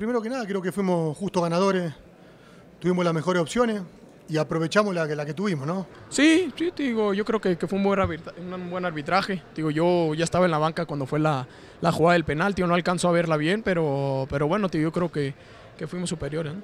primero que nada creo que fuimos justos ganadores, tuvimos las mejores opciones y aprovechamos la, la que tuvimos, ¿no? Sí, sí, te digo, yo creo que, fue un buen, arbitraje, un digo, yo ya estaba en la banca cuando fue la, jugada del penal, tío, no alcanzó a verla bien, pero, pero bueno, tío, yo creo que, fuimos superiores.